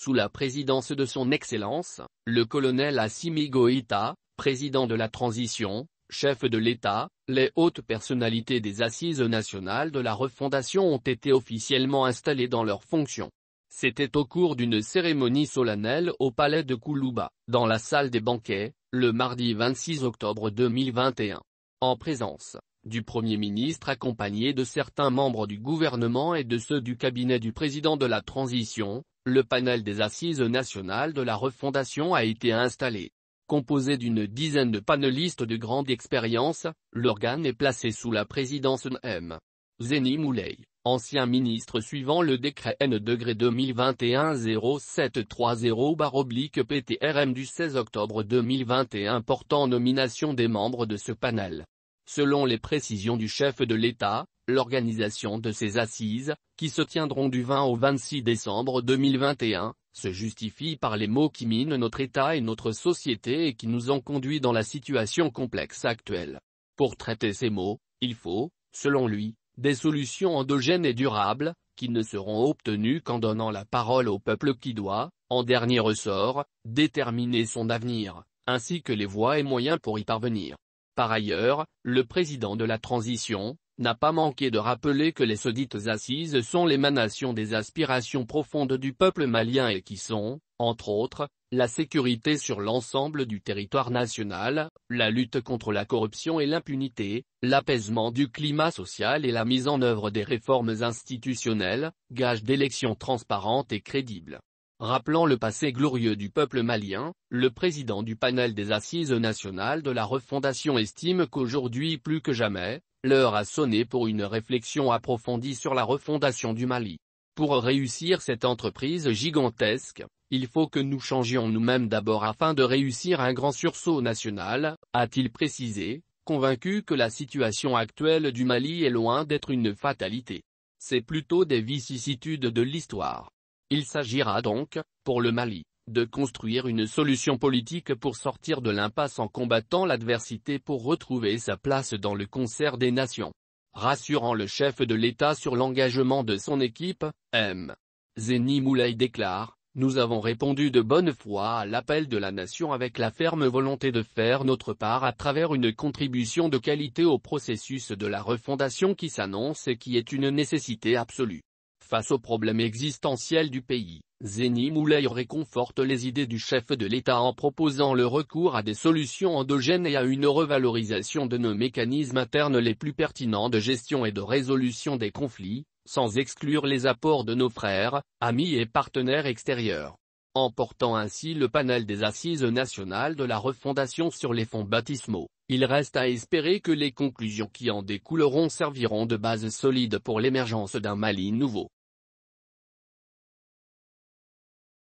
sous la présidence de son Excellence, le colonel Assimi Goïta, président de la transition, chef de l'État, les hautes personnalités des assises nationales de la refondation ont été officiellement installées dans leurs fonctions. C'était au cours d'une cérémonie solennelle au palais de Koulouba, dans la salle des banquets, le mardi 26 octobre 2021. En présence du Premier ministre accompagné de certains membres du gouvernement et de ceux du cabinet du président de la transition, le panel des assises nationales de la refondation a été installé. Composé d'une dizaine de panélistes de grande expérience, l'organe est placé sous la présidence de M. Zeni Moulay, ancien ministre suivant le décret N degré 2021-0730-PTRM du 16 octobre 2021 portant nomination des membres de ce panel. Selon les précisions du chef de l'État, l'organisation de ces assises, qui se tiendront du 20 au 26 décembre 2021, se justifie par les mots qui minent notre État et notre société et qui nous ont conduits dans la situation complexe actuelle. Pour traiter ces mots, il faut, selon lui, des solutions endogènes et durables, qui ne seront obtenues qu'en donnant la parole au peuple qui doit, en dernier ressort, déterminer son avenir, ainsi que les voies et moyens pour y parvenir. Par ailleurs, le président de la transition, n'a pas manqué de rappeler que les saudites assises sont l'émanation des aspirations profondes du peuple malien et qui sont, entre autres, la sécurité sur l'ensemble du territoire national, la lutte contre la corruption et l'impunité, l'apaisement du climat social et la mise en œuvre des réformes institutionnelles, gage d'élections transparentes et crédibles. Rappelant le passé glorieux du peuple malien, le président du panel des assises nationales de la refondation estime qu'aujourd'hui plus que jamais, l'heure a sonné pour une réflexion approfondie sur la refondation du Mali. Pour réussir cette entreprise gigantesque, il faut que nous changions nous-mêmes d'abord afin de réussir un grand sursaut national, a-t-il précisé, convaincu que la situation actuelle du Mali est loin d'être une fatalité. C'est plutôt des vicissitudes de l'histoire. Il s'agira donc, pour le Mali, de construire une solution politique pour sortir de l'impasse en combattant l'adversité pour retrouver sa place dans le concert des nations. Rassurant le chef de l'État sur l'engagement de son équipe, M. Zeni Moulay déclare, Nous avons répondu de bonne foi à l'appel de la nation avec la ferme volonté de faire notre part à travers une contribution de qualité au processus de la refondation qui s'annonce et qui est une nécessité absolue. Face aux problèmes existentiels du pays, Zéni Moulay réconforte les idées du chef de l'État en proposant le recours à des solutions endogènes et à une revalorisation de nos mécanismes internes les plus pertinents de gestion et de résolution des conflits, sans exclure les apports de nos frères, amis et partenaires extérieurs. En portant ainsi le panel des assises nationales de la refondation sur les fonds baptismaux, il reste à espérer que les conclusions qui en découleront serviront de base solide pour l'émergence d'un Mali nouveau.